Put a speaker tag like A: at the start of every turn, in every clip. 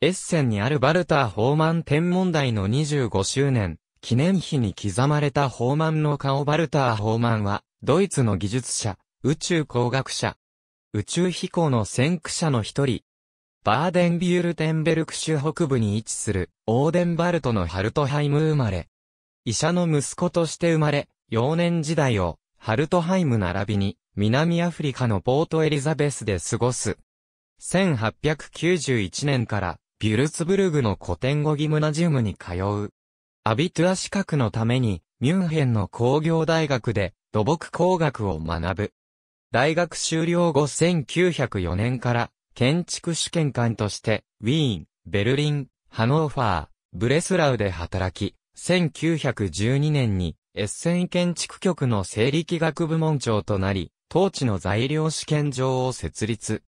A: エッセンにあるバルター・ホーマン天文台の25周年、記念碑に刻まれたホーマンの顔バルター・ホーマンは、ドイツの技術者、宇宙工学者、宇宙飛行の先駆者の一人、バーデンビュールテンベルク州北部に位置する、オーデンバルトのハルトハイム生まれ、医者の息子として生まれ、幼年時代を、ハルトハイム並びに、南アフリカのポートエリザベスで過ごす。1891年からビュルツブルグの古典語ギムナジウムに通う。アビトゥア資格のために、ミュンヘンの工業大学で土木工学を学ぶ。大学修了後1904年から建築試験官としてウィーン、ベルリン、ハノーファー、ブレスラウで働き、1912年にエッセン建築局の整理器学部門長となり、当地の材料試験場を設立。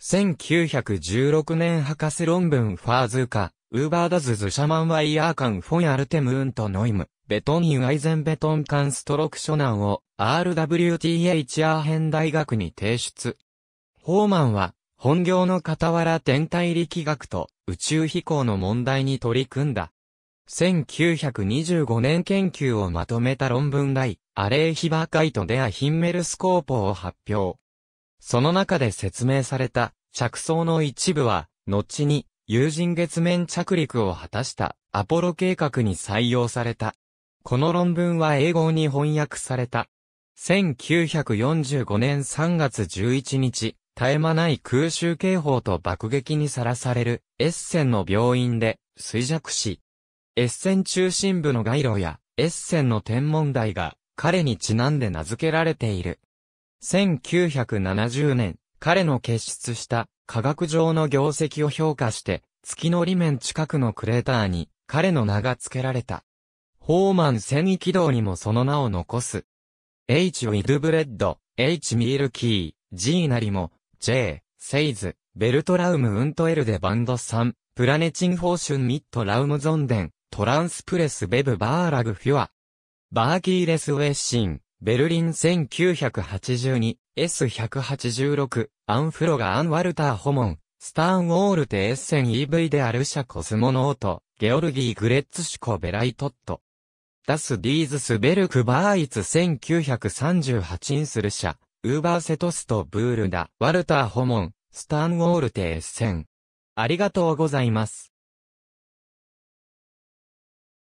A: 1916年博士論文ファーズーカ、ウーバーダズズシャマンワイヤーカンフォンアルテムーンとノイム、ベトニンアイゼンベトンカンストロクショナンを RWTH アーヘン大学に提出。ホーマンは、本業の傍ら天体力学と宇宙飛行の問題に取り組んだ。1925年研究をまとめた論文題、アレーヒバーカイトデアヒンメルスコーポを発表。その中で説明された着想の一部は、後に、有人月面着陸を果たしたアポロ計画に採用された。この論文は英語に翻訳された。1945年3月11日、絶え間ない空襲警報と爆撃にさらされるエッセンの病院で衰弱し、エッセン中心部の街路やエッセンの天文台が彼にちなんで名付けられている。1970年、彼の結出した科学上の業績を評価して、月の裏面近くのクレーターに彼の名が付けられた。ホーマン戦意軌道にもその名を残す。H. ウィルブレッド、H. ミールキー、G. なりも、J. セイズ、ベルトラウム・ウントエルデバンド3、プラネチン・フォーシュン・ミット・ラウム・ゾンデン、トランスプレス・ベブ・バーラグ・フュア。バーキーレス・ウェッシン、ベルリン 1982S186、アンフロガ・アン・ワルター・ホモン、スターン・ウォールテ・エッセン EV であるシャコスモノート、ゲオルギー・グレッツシュコ・ベライトット。ダス・ディーズ・スベルク・バーイツ1938インスルシャ、ウーバー・セトスト・ブールダ、ワルター・ホモン、スターン・ウォールテ・エッセン。ありがとうございます。